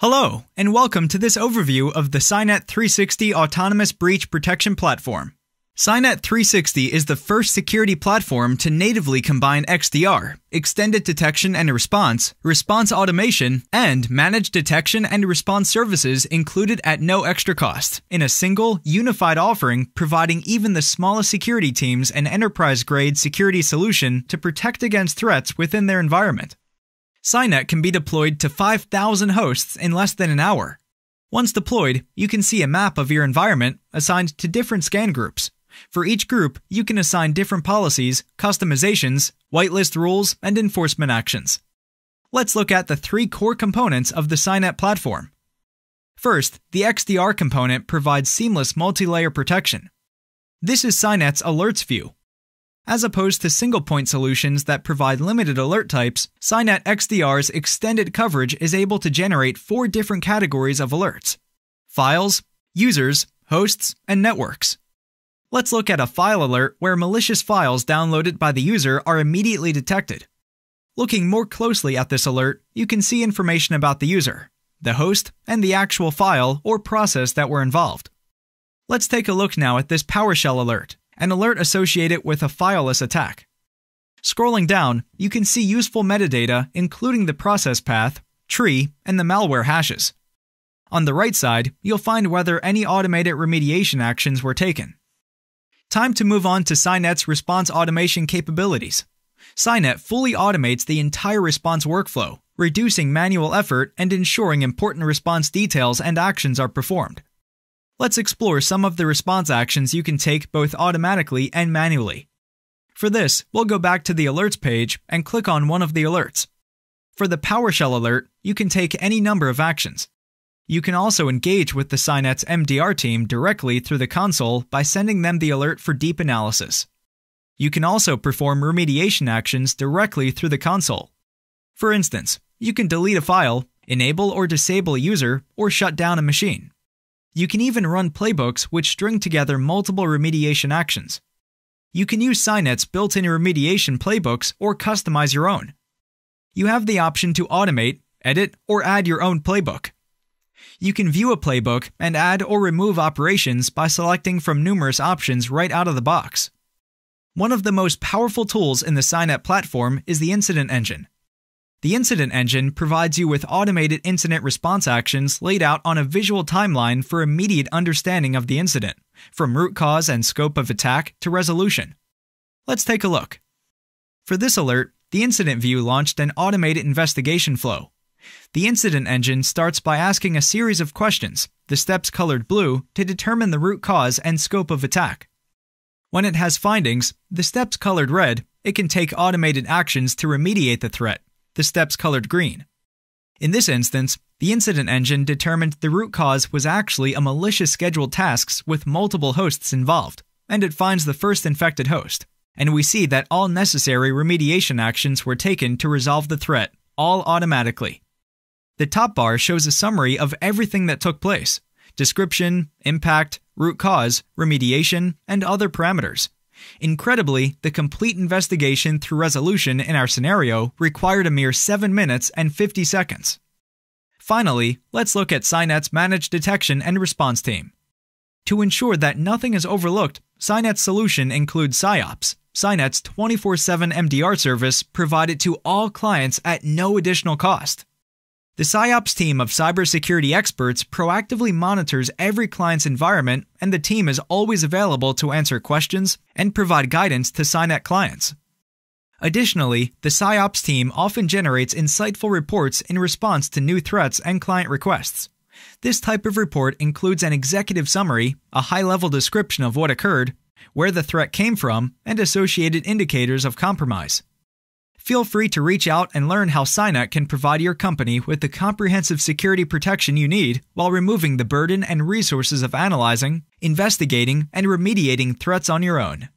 Hello, and welcome to this overview of the Cynet 360 Autonomous Breach Protection Platform. Cynet 360 is the first security platform to natively combine XDR, extended detection and response, response automation, and managed detection and response services included at no extra cost in a single, unified offering providing even the smallest security teams an enterprise grade security solution to protect against threats within their environment. Cynet can be deployed to 5,000 hosts in less than an hour. Once deployed, you can see a map of your environment assigned to different scan groups. For each group, you can assign different policies, customizations, whitelist rules, and enforcement actions. Let's look at the three core components of the Cynet platform. First, the XDR component provides seamless multi-layer protection. This is Cynet's alerts view, as opposed to single point solutions that provide limited alert types, Cynet XDR's extended coverage is able to generate four different categories of alerts files, users, hosts, and networks. Let's look at a file alert where malicious files downloaded by the user are immediately detected. Looking more closely at this alert, you can see information about the user, the host, and the actual file or process that were involved. Let's take a look now at this PowerShell alert, an alert associated with a fileless attack. Scrolling down, you can see useful metadata including the process path, tree, and the malware hashes. On the right side, you'll find whether any automated remediation actions were taken. Time to move on to Synet's response automation capabilities. Synet fully automates the entire response workflow, reducing manual effort and ensuring important response details and actions are performed. Let's explore some of the response actions you can take both automatically and manually. For this, we'll go back to the Alerts page and click on one of the alerts. For the PowerShell alert, you can take any number of actions. You can also engage with the Synet's MDR team directly through the console by sending them the alert for deep analysis. You can also perform remediation actions directly through the console. For instance, you can delete a file, enable or disable a user, or shut down a machine. You can even run playbooks which string together multiple remediation actions. You can use Synet's built-in remediation playbooks or customize your own. You have the option to automate, edit, or add your own playbook. You can view a playbook and add or remove operations by selecting from numerous options right out of the box. One of the most powerful tools in the Synet platform is the Incident Engine. The Incident Engine provides you with automated incident response actions laid out on a visual timeline for immediate understanding of the incident, from root cause and scope of attack to resolution. Let's take a look. For this alert, the incident view launched an automated investigation flow. The incident engine starts by asking a series of questions, the steps colored blue, to determine the root cause and scope of attack. When it has findings, the steps colored red, it can take automated actions to remediate the threat the steps colored green. In this instance, the incident engine determined the root cause was actually a malicious scheduled tasks with multiple hosts involved, and it finds the first infected host. And we see that all necessary remediation actions were taken to resolve the threat, all automatically. The top bar shows a summary of everything that took place description, impact, root cause, remediation, and other parameters. Incredibly, the complete investigation through resolution in our scenario required a mere 7 minutes and 50 seconds. Finally, let's look at Synet's Managed Detection and Response Team. To ensure that nothing is overlooked, Synet's solution includes PsyOps, Synet's 24 7 MDR service provided to all clients at no additional cost. The PsyOps team of cybersecurity experts proactively monitors every client's environment, and the team is always available to answer questions and provide guidance to Cynet clients. Additionally, the PsyOps team often generates insightful reports in response to new threats and client requests. This type of report includes an executive summary, a high level description of what occurred, where the threat came from, and associated indicators of compromise. Feel free to reach out and learn how Signet can provide your company with the comprehensive security protection you need while removing the burden and resources of analyzing, investigating, and remediating threats on your own.